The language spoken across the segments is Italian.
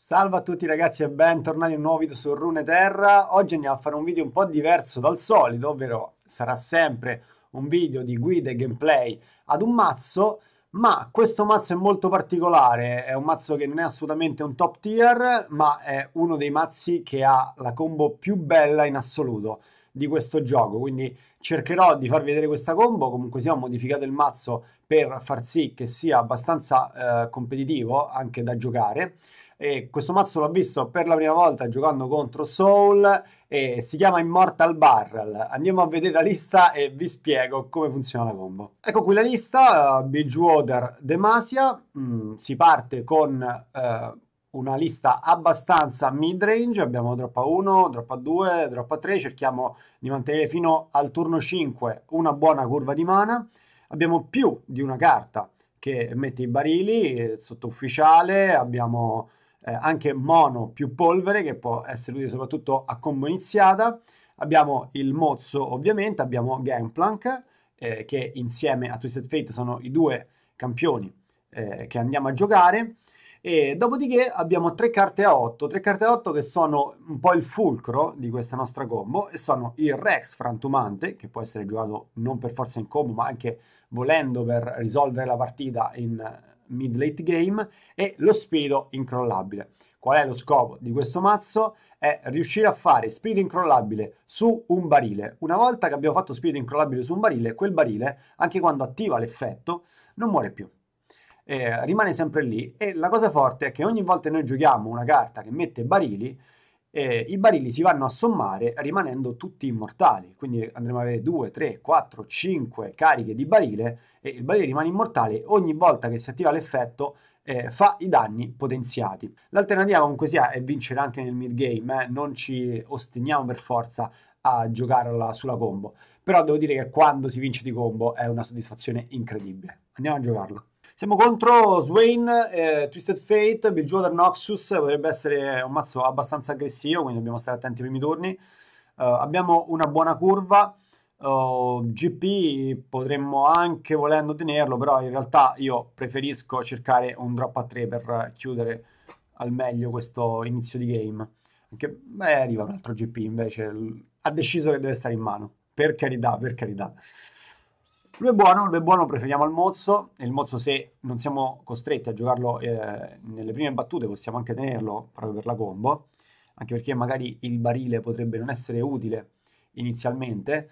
Salve a tutti ragazzi e bentornati in un nuovo video su Rune Terra. Oggi andiamo a fare un video un po' diverso dal solito, ovvero sarà sempre un video di guida e gameplay ad un mazzo, ma questo mazzo è molto particolare, è un mazzo che non è assolutamente un top tier, ma è uno dei mazzi che ha la combo più bella in assoluto di questo gioco, quindi cercherò di farvi vedere questa combo, comunque sia ho modificato il mazzo per far sì che sia abbastanza eh, competitivo anche da giocare e questo mazzo l'ho visto per la prima volta giocando contro Soul e si chiama Immortal Barrel. Andiamo a vedere la lista e vi spiego come funziona la combo. Ecco qui la lista, uh, eh, Bridgewater Demasia, mm, si parte con... Uh, una lista abbastanza mid-range, abbiamo droppa 1, droppa 2, droppa 3, cerchiamo di mantenere fino al turno 5 una buona curva di mana, abbiamo più di una carta che mette i barili, eh, sotto ufficiale, abbiamo eh, anche mono più polvere che può essere utile soprattutto a combo iniziata. Abbiamo il mozzo ovviamente, abbiamo Gangplank eh, che insieme a Twisted Fate sono i due campioni eh, che andiamo a giocare. E dopodiché abbiamo tre carte a 8, tre carte a 8 che sono un po' il fulcro di questa nostra combo e sono il Rex frantumante, che può essere giocato non per forza in combo ma anche volendo per risolvere la partita in mid-late game e lo spirito incrollabile. Qual è lo scopo di questo mazzo? È riuscire a fare spirito incrollabile su un barile. Una volta che abbiamo fatto spirito incrollabile su un barile, quel barile, anche quando attiva l'effetto, non muore più. Eh, rimane sempre lì e la cosa forte è che ogni volta che noi giochiamo una carta che mette barili, eh, i barili si vanno a sommare rimanendo tutti immortali, quindi andremo a avere 2, 3, 4, 5 cariche di barile e il barile rimane immortale ogni volta che si attiva l'effetto eh, fa i danni potenziati. L'alternativa comunque sia è vincere anche nel mid game, eh? non ci ostiniamo per forza a giocarla sulla combo, però devo dire che quando si vince di combo è una soddisfazione incredibile. Andiamo a giocarlo. Siamo contro Swain, eh, Twisted Fate, Bill Jordan Noxus, potrebbe essere un mazzo abbastanza aggressivo, quindi dobbiamo stare attenti ai primi turni. Uh, abbiamo una buona curva, uh, eh, GP potremmo anche volendo tenerlo, però in realtà io preferisco cercare un drop a 3 per chiudere al meglio questo inizio di game. Anche, beh, arriva un altro GP invece, ha deciso che deve stare in mano, per carità, per carità. Lui è buono, lui è buono, preferiamo il mozzo. Il mozzo, se non siamo costretti a giocarlo eh, nelle prime battute, possiamo anche tenerlo proprio per la combo. Anche perché magari il barile potrebbe non essere utile inizialmente,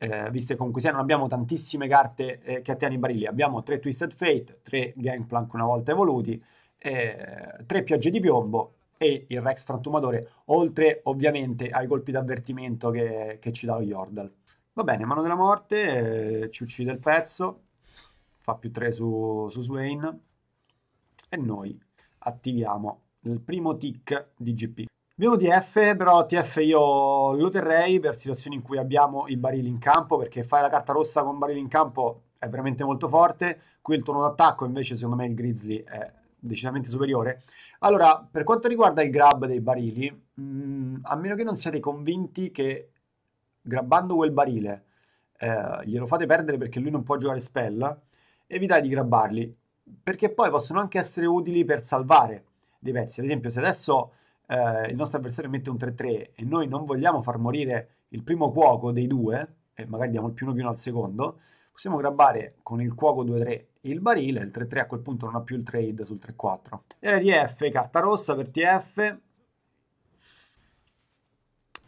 eh, visto che comunque sia non abbiamo tantissime carte eh, che attiano i barili. Abbiamo tre Twisted Fate, tre Gangplank una volta evoluti, eh, tre Piogge di Piombo e il Rex Frantumatore, oltre ovviamente ai colpi d'avvertimento che, che ci dà lo Yordle. Va bene, mano della morte, eh, ci uccide il pezzo, fa più 3 su, su Swain e noi attiviamo il primo tick di GP. Abbiamo TF, però TF io lo terrei per situazioni in cui abbiamo i barili in campo, perché fare la carta rossa con barili in campo è veramente molto forte, qui il turno d'attacco invece secondo me il Grizzly è decisamente superiore. Allora, per quanto riguarda il grab dei barili, mh, mm, a meno che non siate convinti che grabbando quel barile eh, glielo fate perdere perché lui non può giocare spell, evitate di grabbarli, perché poi possono anche essere utili per salvare dei pezzi. Ad esempio, se adesso eh, il nostro avversario mette un 3-3 e noi non vogliamo far morire il primo cuoco dei due, e magari diamo il più 1 più 1 al secondo, possiamo grabbare con il cuoco 2-3 il barile, il 3-3 a quel punto non ha più il trade sul 3-4. TF, carta rossa per TF.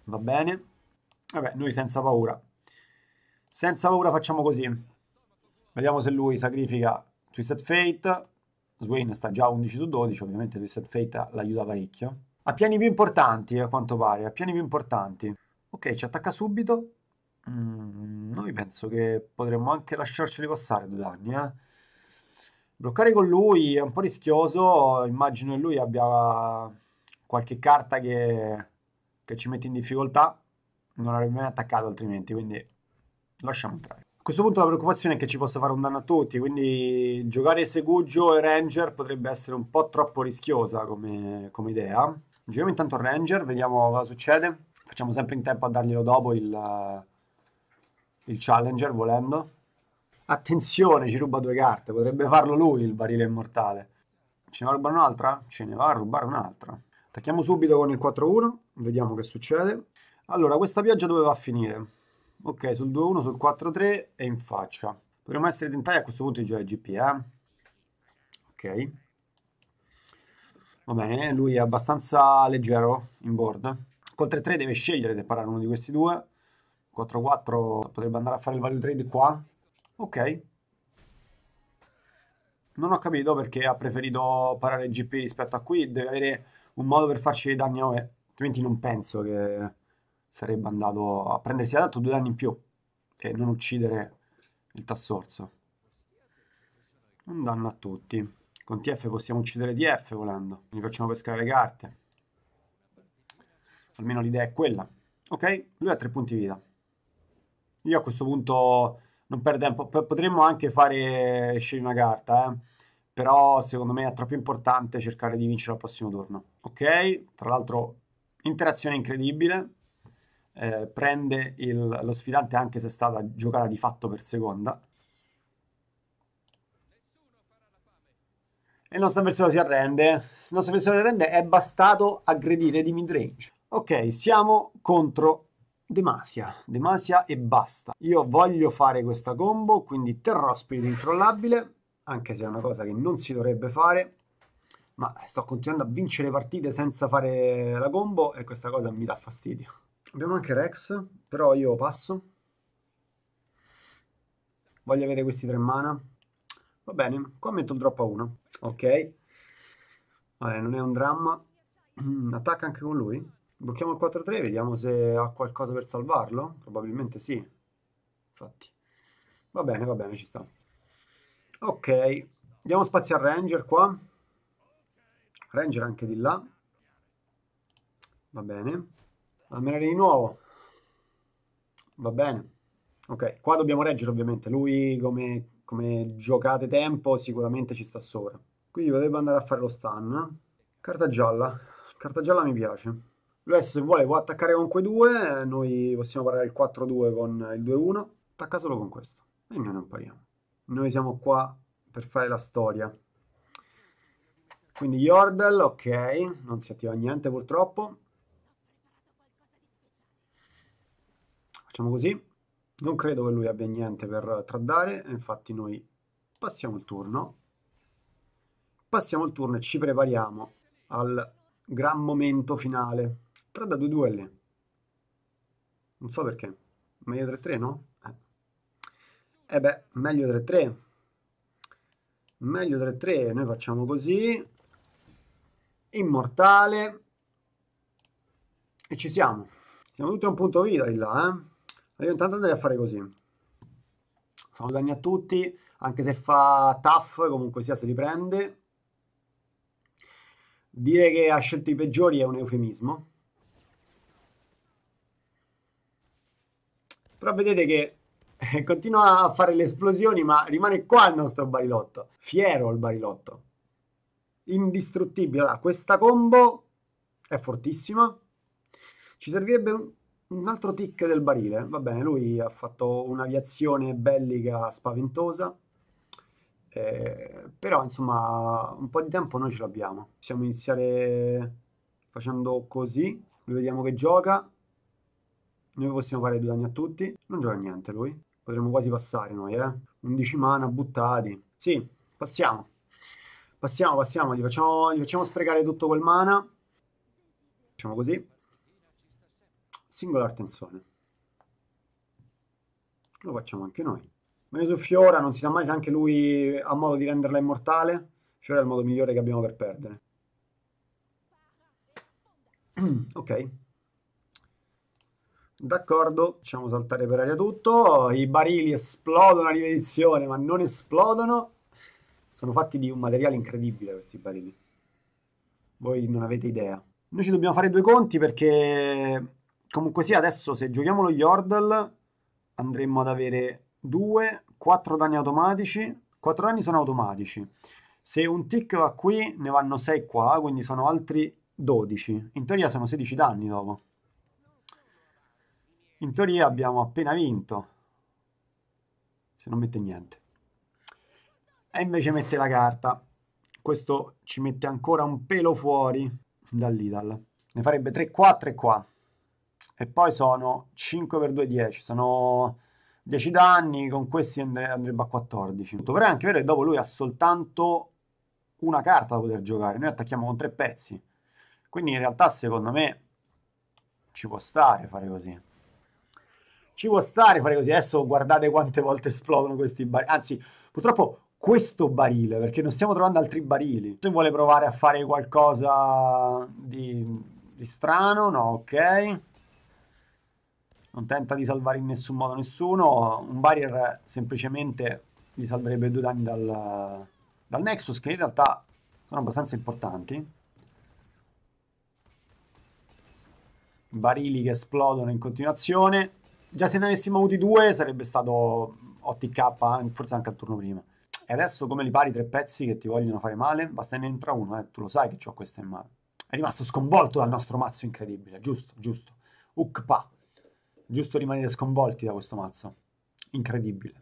Va bene. Vabbè, noi senza paura. Senza paura facciamo così. Vediamo se lui sacrifica Twisted Fate. Swain sta già 11 su 12, ovviamente Twisted Fate l'aiuta parecchio. Ha piani più importanti, a quanto pare, ha piani più importanti. Ok, ci attacca subito. Mm, noi penso che potremmo anche lasciarceli passare due danni, eh. Bloccare con lui è un po' rischioso, immagino che lui abbia qualche carta che, che ci mette in difficoltà non avrebbe mai attaccato altrimenti, quindi lasciamo entrare. A questo punto la preoccupazione è che ci possa fare un danno a tutti, quindi giocare Segugio e Ranger potrebbe essere un po' troppo rischiosa come, come idea. Giochiamo intanto Ranger, vediamo cosa succede. Facciamo sempre in tempo a darglielo dopo il, il Challenger, volendo. Attenzione, ci ruba due carte, potrebbe farlo lui il barile immortale. Ce ne va a rubare un'altra? Ce ne va a rubare un'altra. Attacchiamo subito con il 4-1, vediamo che succede. Allora, questa pioggia dove va a finire? Ok, sul 2-1, sul 4-3 e in faccia. Potremmo essere tentati a questo punto di giocare GP, eh? Ok. Va bene, lui è abbastanza leggero in board. Col 3-3 deve scegliere di parare uno di questi due. 4-4 potrebbe andare a fare il value trade qua. Ok. Non ho capito perché ha preferito parare GP rispetto a qui. Deve avere un modo per farci dei danni a Altrimenti non penso che sarebbe andato a prendersi adatto due danni in più e non uccidere il Tassorso. Un danno a tutti. Con TF possiamo uccidere TF volendo. Gli facciamo pescare le carte. Almeno l'idea è quella. Ok, lui ha tre punti vita. Io a questo punto non perdo tempo. Potremmo anche fare scegliere una carta, eh? però secondo me è troppo importante cercare di vincere al prossimo turno. Ok, tra l'altro interazione incredibile eh, prende il, lo sfidante anche se è stata giocata di fatto per seconda. E il nostro avversario si arrende. Il nostro avversario si arrende è bastato aggredire di midrange. Ok, siamo contro Demasia. Demasia e basta. Io voglio fare questa combo, quindi terrò spirito incrollabile, anche se è una cosa che non si dovrebbe fare ma sto continuando a vincere partite senza fare la combo e questa cosa mi dà fastidio. Abbiamo anche Rex, però io passo. Voglio avere questi tre mana. Va bene, qua metto il drop a 1. Ok. Vabbè, non è un dramma. Mm, attacca anche con lui. Blocchiamo il 4-3, vediamo se ha qualcosa per salvarlo. Probabilmente sì. Infatti. Va bene, va bene, ci sta. Ok. Diamo spazio al Ranger qua. Ranger anche di là. Va bene. Ammenere ah, di nuovo. Va bene. Ok, qua dobbiamo reggere ovviamente. Lui come, come giocate tempo sicuramente ci sta sopra. Quindi potrebbe andare a fare lo stun. Carta gialla. Carta gialla mi piace. Lui adesso se vuole può attaccare con quei due, noi possiamo parare il 4-2 con il 2-1. Attacca solo con questo. E noi non pariamo. Noi siamo qua per fare la storia. Quindi Yordel, ok, non si attiva niente purtroppo. Facciamo così. Non credo che lui abbia niente per tradare, infatti noi passiamo il turno. Passiamo il turno e ci prepariamo al gran momento finale. Tradda due duelli. Non so perché. Meglio 3-3, no? Eh. eh beh, meglio 3-3. Meglio 3-3. Noi facciamo così. Immortale. E ci siamo. Siamo tutti a un punto vita di là, eh? Io intanto andrei a fare così. Sono danni a tutti, anche se fa tough, comunque sia se li prende. Dire che ha scelto i peggiori è un eufemismo. Però vedete che eh, continua a fare le esplosioni, ma rimane qua il nostro barilotto. Fiero il barilotto. Indistruttibile. Allora, questa combo è fortissima. Ci servirebbe un un altro tic del barile, va bene, lui ha fatto un'aviazione bellica spaventosa, eh, però insomma un po' di tempo noi ce l'abbiamo. Possiamo iniziare facendo così, noi vediamo che gioca, noi possiamo fare due danni a tutti, non gioca niente lui, potremmo quasi passare noi, eh. 11 mana buttati, sì, passiamo, passiamo, passiamo, gli facciamo, gli facciamo sprecare tutto quel mana, facciamo così singolar tensione. Lo facciamo anche noi. Ma su Fiora non si sa mai se anche lui ha modo di renderla immortale. Fiora è il modo migliore che abbiamo per perdere. ok. D'accordo, facciamo saltare per aria tutto. I barili esplodono a ripetizione, ma non esplodono. Sono fatti di un materiale incredibile questi barili. Voi non avete idea. Noi ci dobbiamo fare due conti perché comunque sia, adesso se giochiamo lo Yordle andremmo ad avere 2, 4 danni automatici. 4 danni sono automatici. Se un tick va qui, ne vanno 6 qua, quindi sono altri 12. In teoria sono 16 danni dopo. In teoria abbiamo appena vinto. Se non mette niente. E invece mette la carta. Questo ci mette ancora un pelo fuori dall'Idal. Ne farebbe 3 4 3 qua e poi sono 5 per 2 10, sono 10 danni, con questi andrebbe a 14. è anche vero che dopo lui ha soltanto una carta da poter giocare, noi attacchiamo con tre pezzi, quindi in realtà secondo me ci può stare fare così. Ci può stare fare così, adesso guardate quante volte esplodono questi barili, anzi purtroppo questo barile, perché non stiamo trovando altri barili. Se vuole provare a fare qualcosa di, di strano, no, ok non tenta di salvare in nessun modo nessuno, un barrier semplicemente gli salverebbe due danni dal, dal Nexus, che in realtà sono abbastanza importanti. Barili che esplodono in continuazione. Già se ne avessimo avuti due sarebbe stato OTK, forse anche al turno prima. E adesso come li pari tre pezzi che ti vogliono fare male? Basta ne entra uno, eh. tu lo sai che ho questa in mano. È rimasto sconvolto dal nostro mazzo incredibile, giusto, giusto. Ukpa giusto rimanere sconvolti da questo mazzo. Incredibile.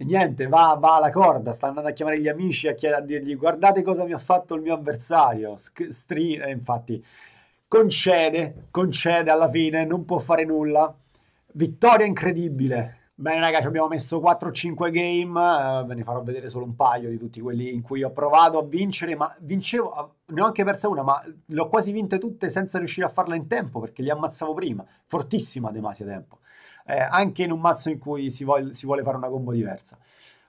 E niente, va, va alla corda, sta andando a chiamare gli amici a, chied- a dirgli guardate cosa mi ha fatto il mio avversario. Sc- stri- eh, infatti, concede, concede alla fine, non può fare nulla. Vittoria incredibile, Bene ragazzi, abbiamo messo 4-5 game, eh, ve ne farò vedere solo un paio di tutti quelli in cui ho provato a vincere, ma vincevo, ah, ne ho anche persa una, ma le ho quasi vinte tutte senza riuscire a farla in tempo, perché li ammazzavo prima, fortissima Demasia Tempo, eh, anche in un mazzo in cui si, vuole, si vuole fare una combo diversa.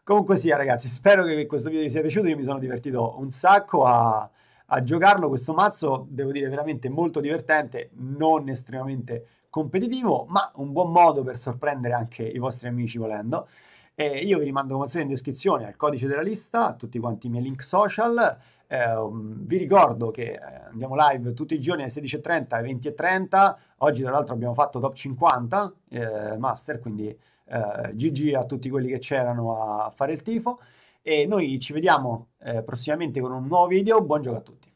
Comunque sia ragazzi, spero che questo video vi sia piaciuto, io mi sono divertito un sacco a, a giocarlo, questo mazzo devo dire veramente molto divertente, non estremamente competitivo, ma un buon modo per sorprendere anche i vostri amici volendo. E io vi rimando come sempre in descrizione al codice della lista, a tutti quanti i miei link social. Eh, um, vi ricordo che eh, andiamo live tutti i giorni alle 16.30 alle 20.30. Oggi tra l'altro abbiamo fatto top 50 eh, master, quindi eh, GG a tutti quelli che c'erano a fare il tifo. E noi ci vediamo eh, prossimamente con un nuovo video. Buon gioco a tutti.